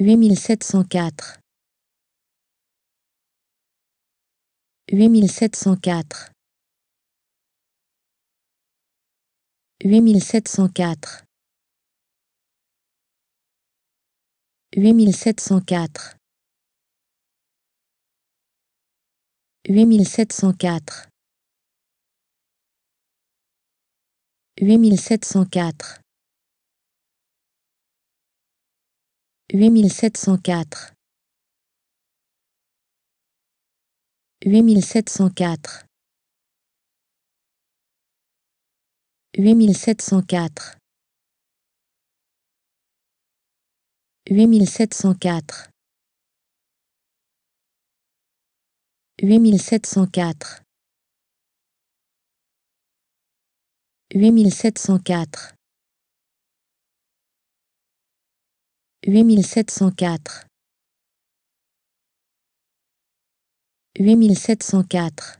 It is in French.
8704 8704 8704 8704 8704 8704 8704 8704 8704 8704 8704 8704 8704 8704